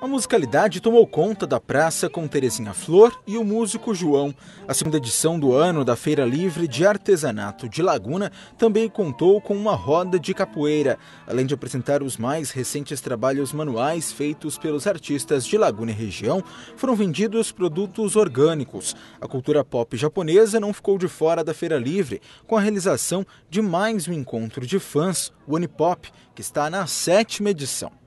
A musicalidade tomou conta da praça com Terezinha Flor e o músico João. A segunda edição do ano da Feira Livre de Artesanato de Laguna também contou com uma roda de capoeira, além de apresentar os mais recentes trabalhos manuais feitos pelos artistas de Laguna e região, foram vendidos produtos orgânicos. A cultura pop japonesa não ficou de fora da Feira Livre, com a realização de mais um encontro de fãs, o Onipop, que está na sétima edição.